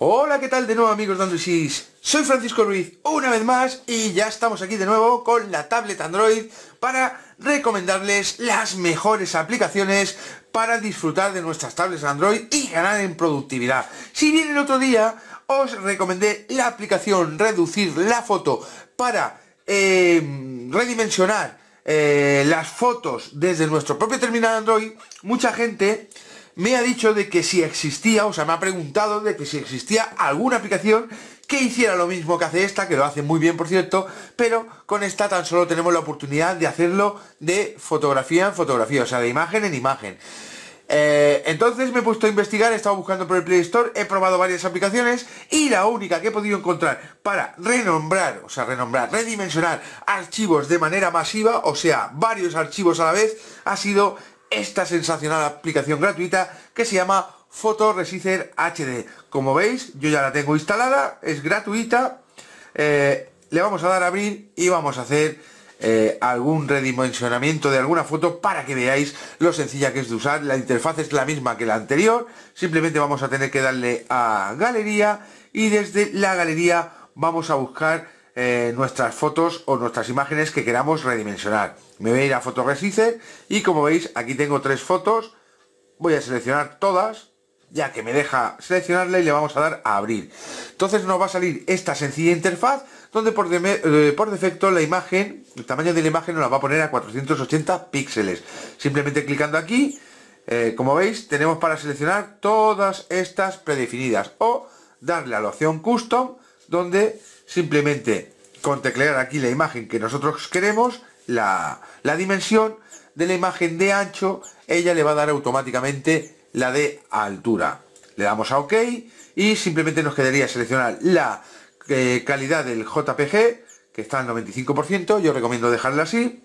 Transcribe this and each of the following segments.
Hola, ¿qué tal de nuevo amigos de Androisis? Soy Francisco Ruiz una vez más y ya estamos aquí de nuevo con la tablet Android para recomendarles las mejores aplicaciones para disfrutar de nuestras tablets Android y ganar en productividad. Si bien el otro día os recomendé la aplicación Reducir la foto para eh, redimensionar eh, las fotos desde nuestro propio terminal Android, mucha gente me ha dicho de que si existía, o sea, me ha preguntado de que si existía alguna aplicación que hiciera lo mismo que hace esta, que lo hace muy bien por cierto, pero con esta tan solo tenemos la oportunidad de hacerlo de fotografía en fotografía, o sea, de imagen en imagen. Eh, entonces me he puesto a investigar, he estado buscando por el Play Store, he probado varias aplicaciones y la única que he podido encontrar para renombrar, o sea, renombrar, redimensionar archivos de manera masiva, o sea, varios archivos a la vez, ha sido esta sensacional aplicación gratuita que se llama Resizer HD. Como veis, yo ya la tengo instalada, es gratuita. Eh, le vamos a dar a abrir y vamos a hacer eh, algún redimensionamiento de alguna foto para que veáis lo sencilla que es de usar. La interfaz es la misma que la anterior. Simplemente vamos a tener que darle a galería y desde la galería vamos a buscar eh, nuestras fotos o nuestras imágenes que queramos redimensionar. Me voy a ir a y como veis aquí tengo tres fotos. Voy a seleccionar todas, ya que me deja seleccionarla y le vamos a dar a abrir. Entonces nos va a salir esta sencilla interfaz donde por, eh, defecto la imagen, el tamaño de la imagen nos la va a poner a 480 píxeles. Simplemente clicando aquí, eh, como veis, tenemos para seleccionar todas estas predefinidas o darle a la opción custom donde Simplemente con teclear aquí la imagen que nosotros queremos, la, dimensión de la imagen de ancho, ella le va a dar automáticamente la de altura. Le damos a OK y simplemente nos quedaría seleccionar la eh, calidad del JPG, que está al 95%, yo recomiendo dejarla así.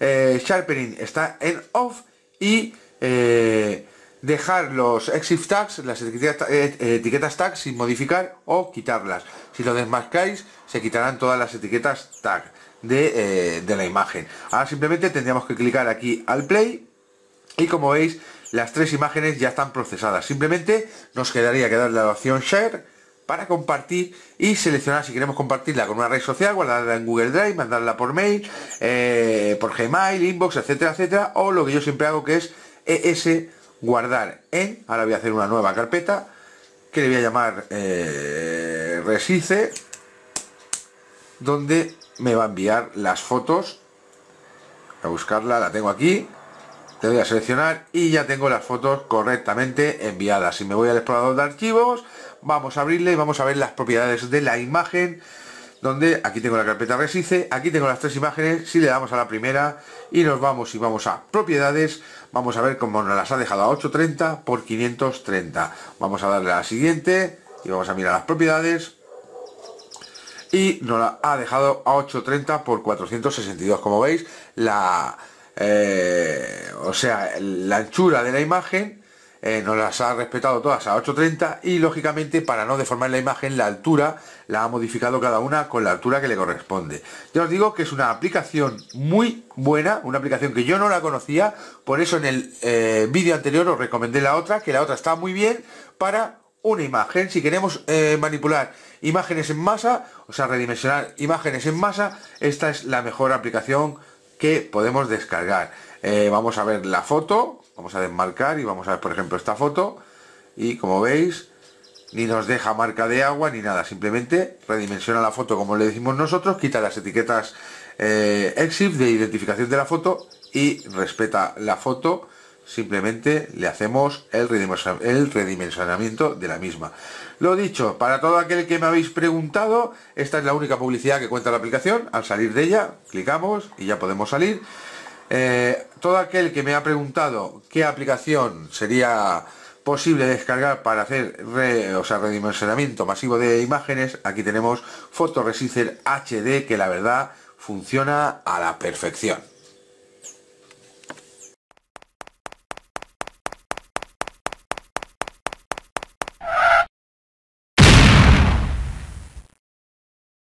Eh, sharpening está en off y eh, dejar los exit tags, las eh, etiquetas, etiquetas tags sin modificar o quitarlas. Si lo desmarcáis se quitarán todas las etiquetas tag eh, de, la imagen. Ahora simplemente tendríamos que clicar aquí al play y como veis, las tres imágenes ya están procesadas. Simplemente nos quedaría que darle la opción Share para compartir y seleccionar si queremos compartirla con una red social, guardarla en Google Drive, mandarla por mail, eh, por Gmail, inbox, etcétera, etcétera, o lo que yo siempre hago que es ES guardar en, ¿eh? ahora voy a hacer una nueva carpeta, que le voy a llamar eh, Resice, donde me va a enviar las fotos, a buscarla, la tengo aquí, Te voy a seleccionar y ya tengo las fotos correctamente enviadas. Si me voy al explorador de archivos, vamos a abrirle y vamos a ver las propiedades de la imagen, donde aquí tengo la carpeta Resice, aquí tengo las tres imágenes, si le damos a la primera y nos vamos y vamos a propiedades, vamos a ver cómo nos las ha dejado a 830 por 530. Vamos a darle a la siguiente y vamos a mirar las propiedades y nos la ha dejado a 830 por 462 como veis la eh, o sea la anchura de la imagen eh, nos las ha respetado todas a 8.30 y lógicamente para no deformar la imagen la altura la ha modificado cada una con la altura que le corresponde. Ya os digo que es una aplicación muy buena, una aplicación que yo no la conocía, por eso en el eh, vídeo anterior os recomendé la otra, que la otra está muy bien para una imagen. Si queremos eh, manipular imágenes en masa, o sea, redimensionar imágenes en masa, esta es la mejor aplicación que podemos descargar. Eh, vamos a ver la foto, vamos a desmarcar y vamos a ver por ejemplo esta foto y como veis ni nos deja marca de agua ni nada, simplemente redimensiona la foto como le decimos nosotros, quita las etiquetas eh, EXIF de identificación de la foto y respeta la foto simplemente le hacemos el, redimensionamiento de la misma. Lo dicho, para todo aquel que me habéis preguntado, esta es la única publicidad que cuenta la aplicación. Al salir de ella, clicamos y ya podemos salir. Eh, todo aquel que me ha preguntado qué aplicación sería posible descargar para hacer redimensionamiento masivo de imágenes, aquí tenemos Photoresistor HD que la verdad funciona a la perfección.